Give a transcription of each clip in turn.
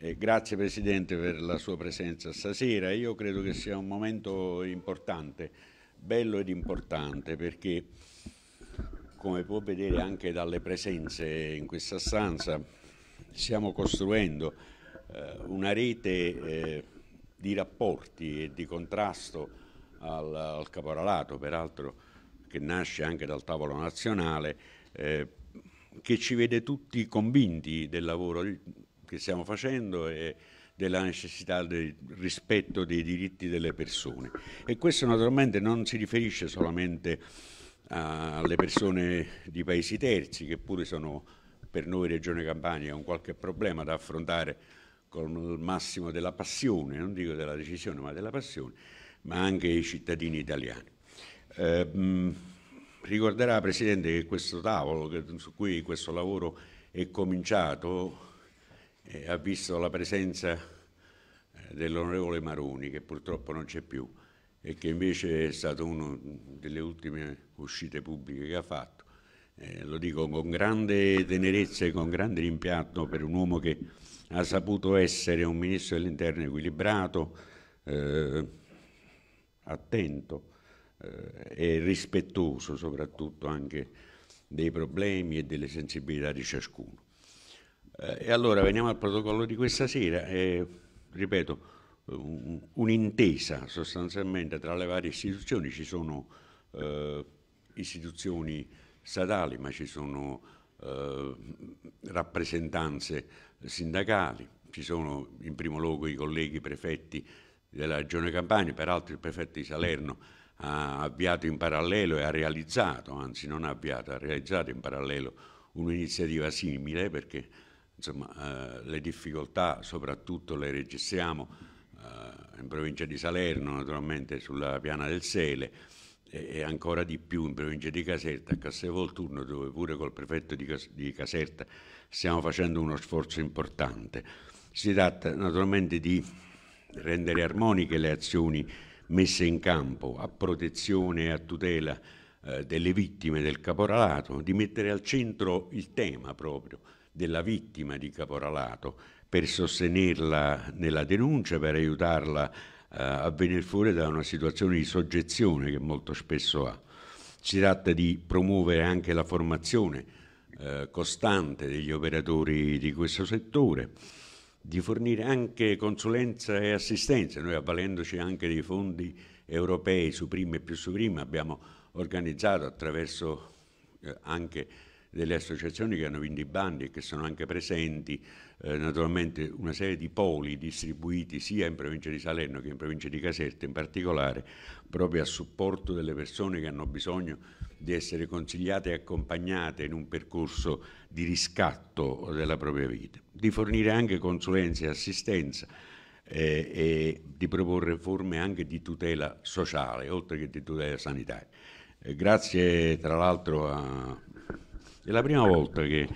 Eh, grazie Presidente per la sua presenza stasera. Io credo che sia un momento importante, bello ed importante perché come può vedere anche dalle presenze in questa stanza stiamo costruendo eh, una rete eh, di rapporti e di contrasto al, al, caporalato, peraltro che nasce anche dal tavolo nazionale, eh, che ci vede tutti convinti del lavoro che stiamo facendo e della necessità del rispetto dei diritti delle persone. E questo naturalmente non si riferisce solamente alle persone di paesi terzi, che pure sono per noi Regione Campania un qualche problema da affrontare con il massimo della passione, non dico della decisione, ma della passione, ma anche i cittadini italiani. Eh, ricorderà Presidente che questo tavolo che, su cui questo lavoro è cominciato eh, ha visto la presenza eh, dell'onorevole Maroni, che purtroppo non c'è più e che invece è stato una delle ultime uscite pubbliche che ha fatto. Eh, lo dico con grande tenerezza e con grande rimpianto per un uomo che ha saputo essere un ministro dell'interno equilibrato, eh, attento eh, e rispettoso soprattutto anche dei problemi e delle sensibilità di ciascuno. Eh, e allora veniamo al protocollo di questa sera e, ripeto, un'intesa sostanzialmente tra le varie istituzioni, ci sono eh, istituzioni statali ma ci sono eh, rappresentanze sindacali, ci sono in primo luogo i colleghi prefetti della Regione Campania, peraltro il prefetto di Salerno ha avviato in parallelo e ha realizzato, anzi non ha avviato, ha realizzato in parallelo un'iniziativa simile perché insomma, eh, le difficoltà soprattutto le registriamo eh, in provincia di Salerno, naturalmente sulla piana del Sele e, e ancora di più in provincia di Caserta, a Castelvolturno, dove pure col prefetto di, Cas- di Caserta stiamo facendo uno sforzo importante. Si tratta naturalmente di rendere armoniche le azioni messe in campo a protezione e a tutela eh, delle vittime del caporalato, di mettere al centro il tema proprio della vittima di caporalato per sostenerla nella denuncia, per aiutarla eh, a venire fuori da una situazione di soggezione che molto spesso ha. Si tratta di promuovere anche la formazione eh, costante degli operatori di questo settore, di fornire anche consulenza e assistenza. Noi avvalendoci anche dei fondi europei su prima e più su prima abbiamo organizzato attraverso eh, anche delle associazioni che hanno vinto i bandi e che sono anche presenti, eh, naturalmente una serie di poli distribuiti sia in provincia di Salerno che in provincia di Caserta in particolare, proprio a supporto delle persone che hanno bisogno di essere consigliate e accompagnate in un percorso di riscatto della propria vita, di fornire anche consulenze e assistenza eh, e di proporre forme anche di tutela sociale, oltre che di tutela sanitaria. Eh, grazie tra l'altro a è la prima volta che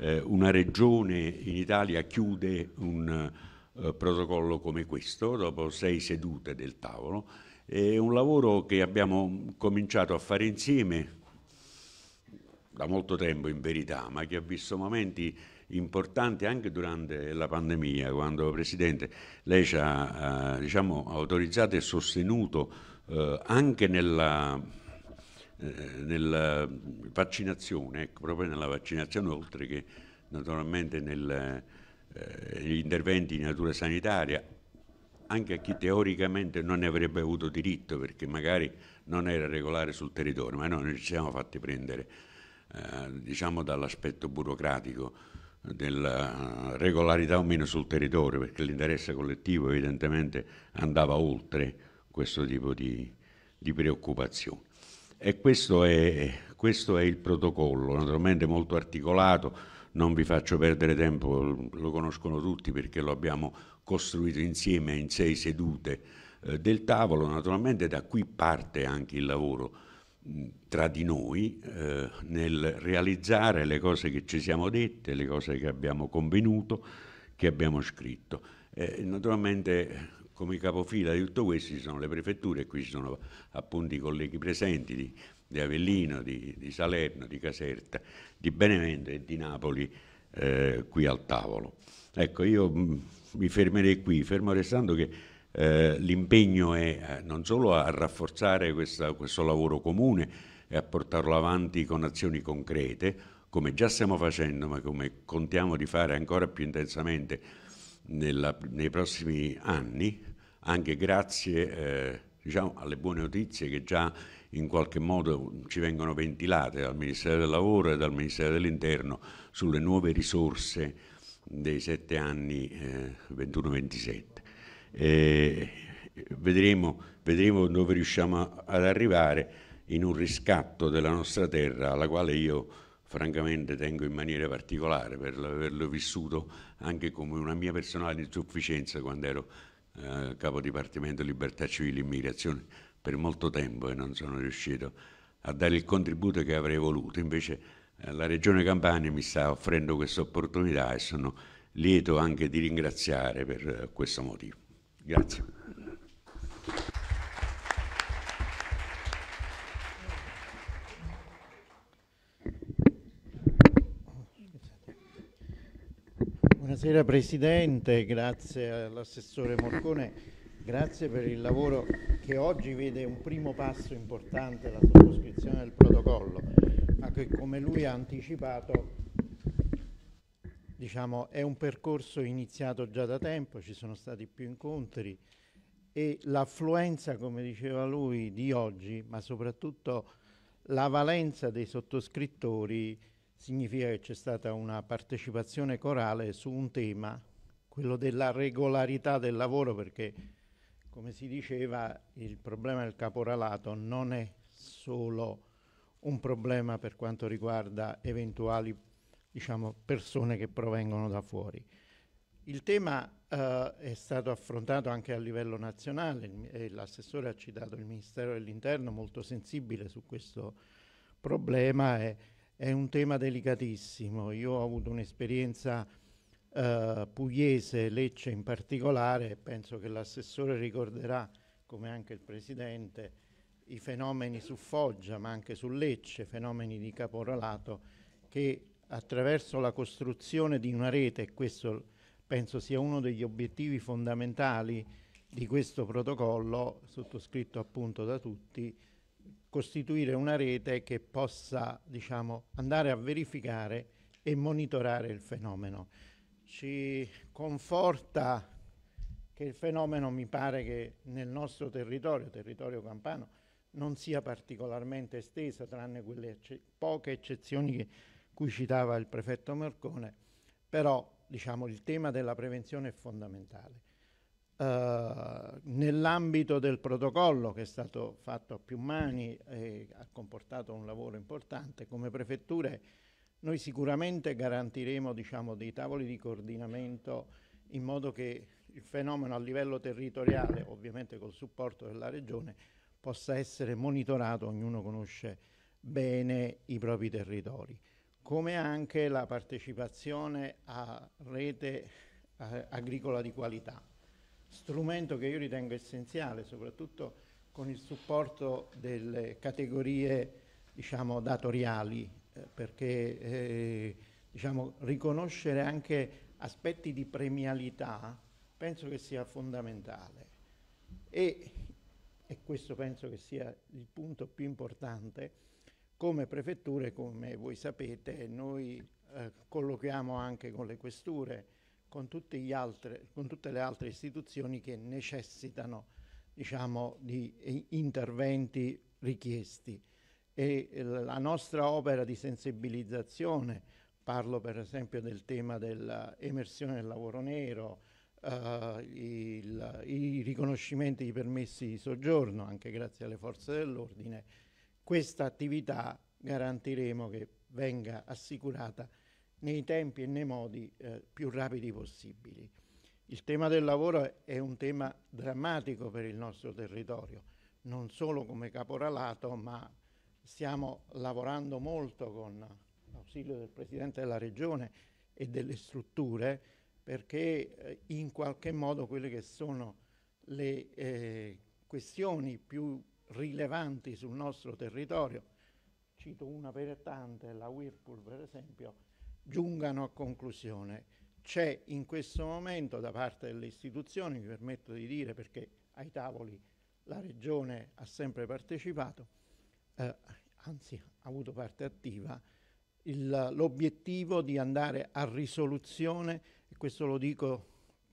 eh, una regione in Italia chiude un eh, protocollo come questo, dopo sei sedute del tavolo. È un lavoro che abbiamo cominciato a fare insieme da molto tempo in verità, ma che ha visto momenti importanti anche durante la pandemia, quando Presidente lei ci ha eh, diciamo, autorizzato e sostenuto eh, anche nella eh, nella vaccinazione, ecco, proprio nella vaccinazione, oltre che naturalmente nel, eh, negli interventi di natura sanitaria, anche a chi teoricamente non ne avrebbe avuto diritto perché magari non era regolare sul territorio, ma noi ci siamo fatti prendere eh, diciamo dall'aspetto burocratico della regolarità o meno sul territorio perché l'interesse collettivo evidentemente andava oltre questo tipo di, di preoccupazione. E questo è, questo è il protocollo, naturalmente molto articolato, non vi faccio perdere tempo, lo conoscono tutti perché lo abbiamo costruito insieme in sei sedute eh, del tavolo, naturalmente da qui parte anche il lavoro mm, tra di noi eh, nel realizzare le cose che ci siamo dette, le cose che abbiamo convenuto, che abbiamo scritto. Eh, naturalmente come capofila di tutto questo ci sono le prefetture, e qui ci sono appunto i colleghi presenti di, di Avellino, di, di, Salerno, di Caserta, di Benevento e di Napoli eh, qui al tavolo. Ecco, io mm, mi fermerei qui, fermo restando che eh, l'impegno è eh, non solo a rafforzare questa, questo lavoro comune e a portarlo avanti con azioni concrete, come già stiamo facendo, ma come contiamo di fare ancora più intensamente nella, nei prossimi anni, anche grazie eh, diciamo, alle buone notizie che già in qualche modo ci vengono ventilate dal Ministero del Lavoro e dal Ministero dell'Interno sulle nuove risorse dei sette anni eh, 21-27. vedremo, vedremo, dove riusciamo ad arrivare in un riscatto della nostra terra alla quale io francamente tengo in maniera particolare per averlo vissuto anche come una mia personale insufficienza quando ero eh, capo Dipartimento Libertà Civile e Immigrazione, per molto tempo e eh, non sono riuscito a dare il contributo che avrei voluto. Invece eh, la Regione Campania mi sta offrendo questa opportunità e sono lieto anche di ringraziare per eh, questo motivo. Grazie. Buonasera Presidente, grazie all'assessore Morcone, grazie per il lavoro che oggi vede un primo passo importante, la sottoscrizione del protocollo, ma che come lui ha anticipato diciamo, è un percorso iniziato già da tempo, ci sono stati più incontri e l'affluenza, come diceva lui, di oggi, ma soprattutto la valenza dei sottoscrittori significa che c'è stata una partecipazione corale su un tema, quello della regolarità del lavoro, perché come si diceva il problema del caporalato non è solo un problema per quanto riguarda eventuali diciamo, persone che provengono da fuori. Il tema eh, è stato affrontato anche a livello nazionale, l'assessore ha citato il Ministero dell'Interno molto sensibile su questo problema e è un tema delicatissimo. Io ho avuto un'esperienza eh, pugliese, Lecce in particolare, e penso che l'assessore ricorderà, come anche il Presidente, i fenomeni su Foggia, ma anche su Lecce, fenomeni di caporalato che attraverso la costruzione di una rete, e questo penso sia uno degli obiettivi fondamentali di questo protocollo, sottoscritto appunto da tutti, costituire una rete che possa diciamo, andare a verificare e monitorare il fenomeno. Ci conforta che il fenomeno mi pare che nel nostro territorio, territorio campano, non sia particolarmente estesa, tranne quelle ecce poche eccezioni che, cui citava il prefetto Morcone, però diciamo, il tema della prevenzione è fondamentale eh, nell'ambito del protocollo che è stato fatto a più mani e ha comportato un lavoro importante, come prefetture noi sicuramente garantiremo diciamo, dei tavoli di coordinamento in modo che il fenomeno a livello territoriale, ovviamente col supporto della Regione, possa essere monitorato, ognuno conosce bene i propri territori, come anche la partecipazione a rete eh, agricola di qualità strumento che io ritengo essenziale, soprattutto con il supporto delle categorie diciamo, datoriali, eh, perché eh, diciamo, riconoscere anche aspetti di premialità penso che sia fondamentale e, e questo penso che sia il punto più importante, come prefetture, come voi sapete, noi eh, colloquiamo anche con le questure, con, altri, con tutte le altre istituzioni che necessitano diciamo, di eh, interventi richiesti. E eh, la nostra opera di sensibilizzazione, parlo per esempio del tema dell'emersione del lavoro nero, Uh, il, i riconoscimenti di permessi di soggiorno, anche grazie alle forze dell'ordine, questa attività garantiremo che venga assicurata nei tempi e nei modi eh, più rapidi possibili. Il tema del lavoro è un tema drammatico per il nostro territorio, non solo come caporalato, ma stiamo lavorando molto con l'ausilio del Presidente della Regione e delle strutture perché eh, in qualche modo quelle che sono le eh, questioni più rilevanti sul nostro territorio, cito una per tante, la Whirlpool per esempio, giungano a conclusione. C'è in questo momento da parte delle istituzioni, mi permetto di dire perché ai tavoli la Regione ha sempre partecipato, eh, anzi ha avuto parte attiva, l'obiettivo di andare a risoluzione, e questo lo dico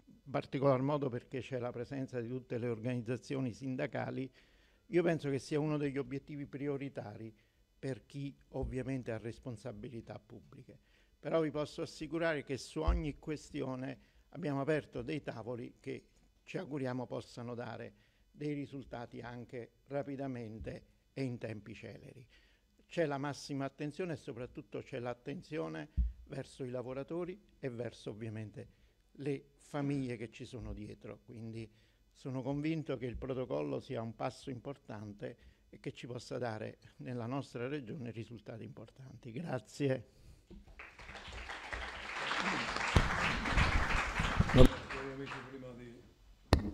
in particolar modo perché c'è la presenza di tutte le organizzazioni sindacali, io penso che sia uno degli obiettivi prioritari per chi ovviamente ha responsabilità pubbliche però vi posso assicurare che su ogni questione abbiamo aperto dei tavoli che ci auguriamo possano dare dei risultati anche rapidamente e in tempi celeri. C'è la massima attenzione e soprattutto c'è l'attenzione verso i lavoratori e verso ovviamente le famiglie che ci sono dietro, quindi sono convinto che il protocollo sia un passo importante e che ci possa dare nella nostra regione risultati importanti. Grazie.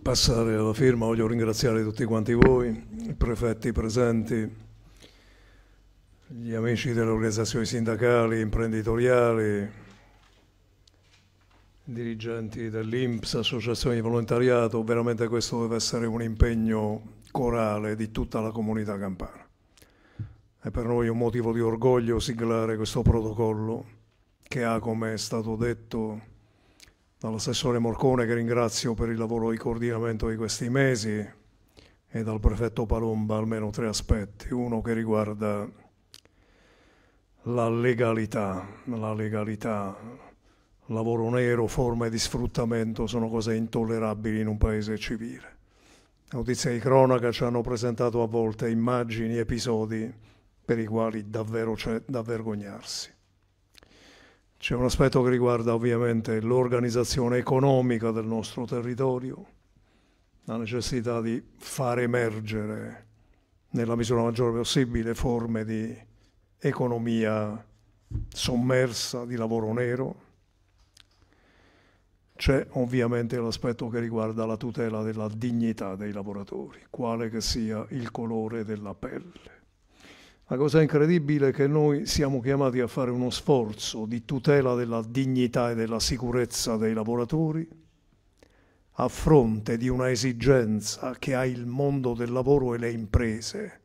passare alla firma voglio ringraziare tutti quanti voi, i prefetti presenti, gli amici delle organizzazioni sindacali, imprenditoriali, dirigenti dell'INPS, associazioni di volontariato, veramente questo deve essere un impegno corale di tutta la comunità campana. È per noi un motivo di orgoglio siglare questo protocollo che ha, come è stato detto, dall'assessore Morcone che ringrazio per il lavoro di coordinamento di questi mesi e dal prefetto Palomba almeno tre aspetti. Uno che riguarda la legalità, la legalità, lavoro nero, forme di sfruttamento sono cose intollerabili in un paese civile. Notizie di cronaca ci hanno presentato a volte immagini, episodi per i quali davvero c'è da vergognarsi. C'è un aspetto che riguarda ovviamente l'organizzazione economica del nostro territorio, la necessità di far emergere nella misura maggiore possibile forme di economia sommersa, di lavoro nero. C'è ovviamente l'aspetto che riguarda la tutela della dignità dei lavoratori, quale che sia il colore della pelle. La cosa incredibile è che noi siamo chiamati a fare uno sforzo di tutela della dignità e della sicurezza dei lavoratori a fronte di una esigenza che ha il mondo del lavoro e le imprese.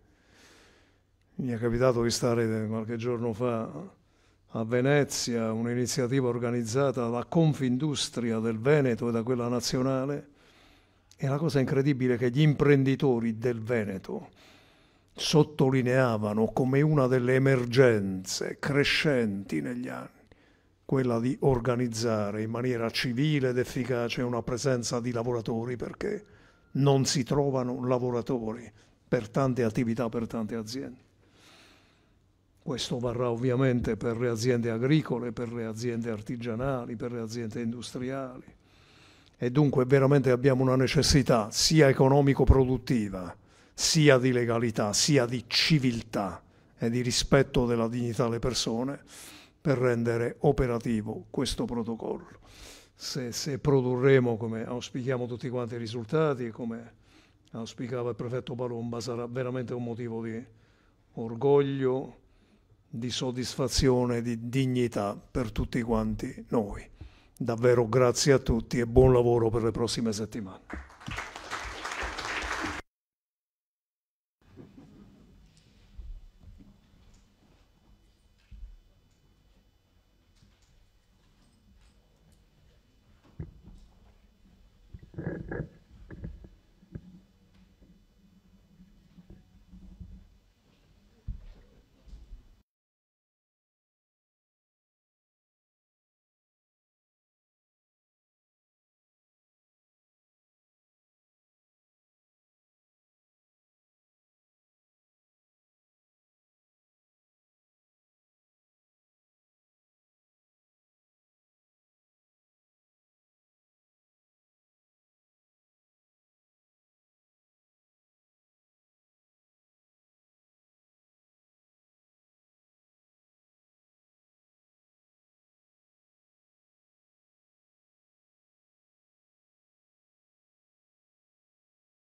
Mi è capitato di stare qualche giorno fa a Venezia, un'iniziativa organizzata da Confindustria del Veneto e da quella nazionale, e la cosa incredibile è che gli imprenditori del Veneto, sottolineavano come una delle emergenze crescenti negli anni, quella di organizzare in maniera civile ed efficace una presenza di lavoratori perché non si trovano lavoratori per tante attività, per tante aziende. Questo varrà ovviamente per le aziende agricole, per le aziende artigianali, per le aziende industriali. E dunque veramente abbiamo una necessità sia economico-produttiva, sia di legalità, sia di civiltà e di rispetto della dignità delle persone per rendere operativo questo protocollo. Se, se produrremo, come auspichiamo tutti quanti, i risultati e come auspicava il prefetto Palomba, sarà veramente un motivo di orgoglio, di soddisfazione, di dignità per tutti quanti noi. Davvero grazie a tutti e buon lavoro per le prossime settimane.